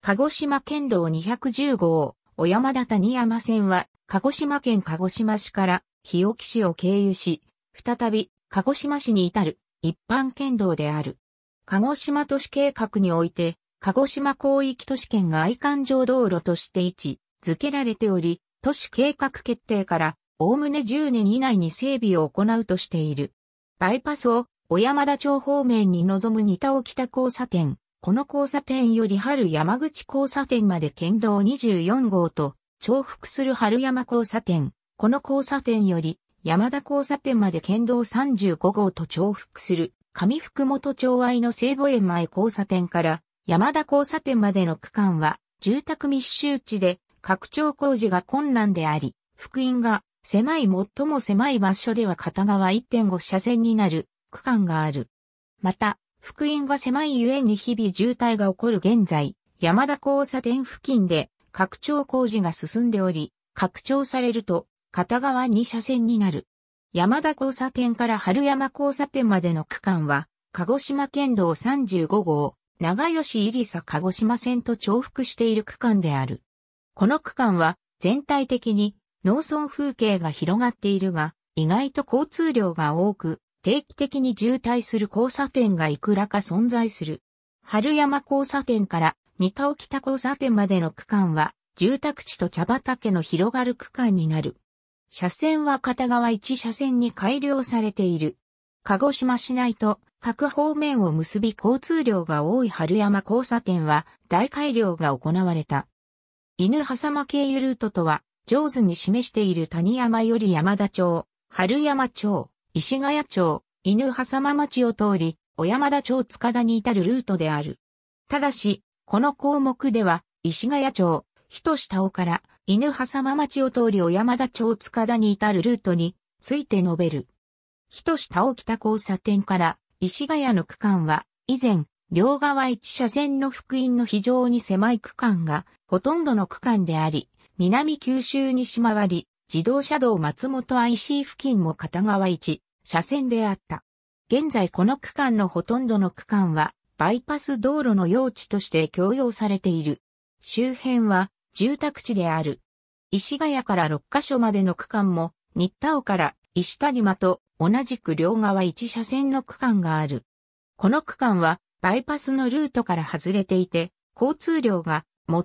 鹿児島県道210号、小山田谷山線は、鹿児島県鹿児島市から日置市を経由し、再び鹿児島市に至る一般県道である。鹿児島都市計画において、鹿児島広域都市圏が愛環状道路として位置づけられており、都市計画決定から、おおむね10年以内に整備を行うとしている。バイパスを小山田町方面に望む似田沖北交差点、この交差点より春山口交差点まで県道24号と重複する春山交差点。この交差点より山田交差点まで県道35号と重複する上福本町愛の聖母園前交差点から山田交差点までの区間は住宅密集地で拡張工事が困難であり、福音が狭い最も狭い場所では片側1.5車線になる区間がある。また、福音が狭いゆえに日々渋滞が起こる現在、山田交差点付近で拡張工事が進んでおり、拡張されると片側2車線になる。山田交差点から春山交差点までの区間は、鹿児島県道35号、長吉入佐鹿児島線と重複している区間である。この区間は全体的に農村風景が広がっているが、意外と交通量が多く、定期的に渋滞する交差点がいくらか存在する。春山交差点から三田沖田交差点までの区間は、住宅地と茶畑の広がる区間になる。車線は片側1車線に改良されている。鹿児島市内と各方面を結び交通量が多い春山交差点は大改良が行われた。犬挟ま経由ルートとは、上手に示している谷山より山田町、春山町、石ヶ谷町、犬狭間町を通り、小山田町塚田に至るルートである。ただし、この項目では、石ヶ谷町、人下尾から、犬狭間町を通り小山田町塚田に至るルートについて述べる。人下尾北交差点から石ヶ谷の区間は、以前、両側1車線の福音の非常に狭い区間が、ほとんどの区間であり、南九州西回り、自動車道松本 IC 付近も片側1車線であった。現在この区間のほとんどの区間はバイパス道路の用地として供用されている。周辺は住宅地である。石ヶ谷から6カ所までの区間も、新田尾から石谷間と同じく両側1車線の区間がある。この区間はバイパスのルートから外れていて、交通量が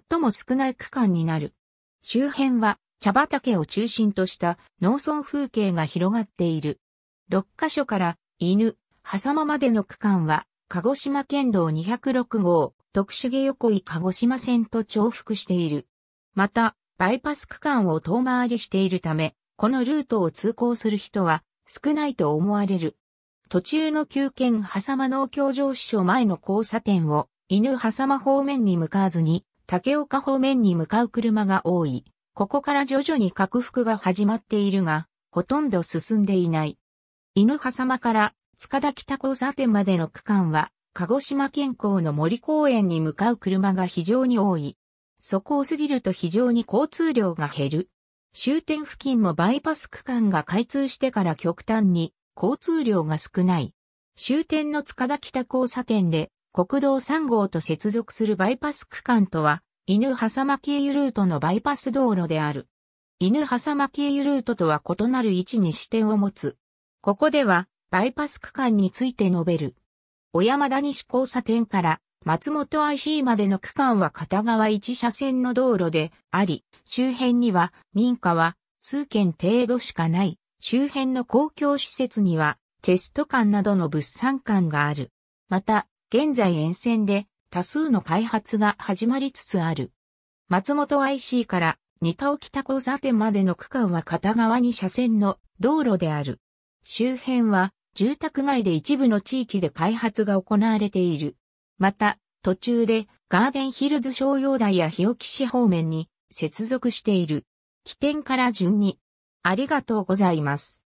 最も少ない区間になる。周辺は茶畑を中心とした農村風景が広がっている。6カ所から犬、狭間までの区間は、鹿児島県道206号、徳重横井鹿児島線と重複している。また、バイパス区間を遠回りしているため、このルートを通行する人は少ないと思われる。途中の旧県狭間農協上支所前の交差点を犬狭間方面に向かわずに竹岡方面に向かう車が多い。ここから徐々に拡幅が始まっているが、ほとんど進んでいない。犬狭間から塚田北交差点までの区間は、鹿児島県港の森公園に向かう車が非常に多い。そこを過ぎると非常に交通量が減る。終点付近もバイパス区間が開通してから極端に交通量が少ない。終点の塚田北交差点で国道3号と接続するバイパス区間とは、犬狭間経由ルートのバイパス道路である。犬狭間経由ルートとは異なる位置に支点を持つ。ここでは、バイパス区間について述べる。小山田西交差点から松本 IC までの区間は片側1車線の道路であり、周辺には民家は数軒程度しかない。周辺の公共施設にはチェスト館などの物産館がある。また、現在沿線で多数の開発が始まりつつある。松本 IC から似田沖田交差点までの区間は片側2車線の道路である。周辺は住宅街で一部の地域で開発が行われている。また、途中でガーデンヒルズ商用台や日置市方面に接続している。起点から順に。ありがとうございます。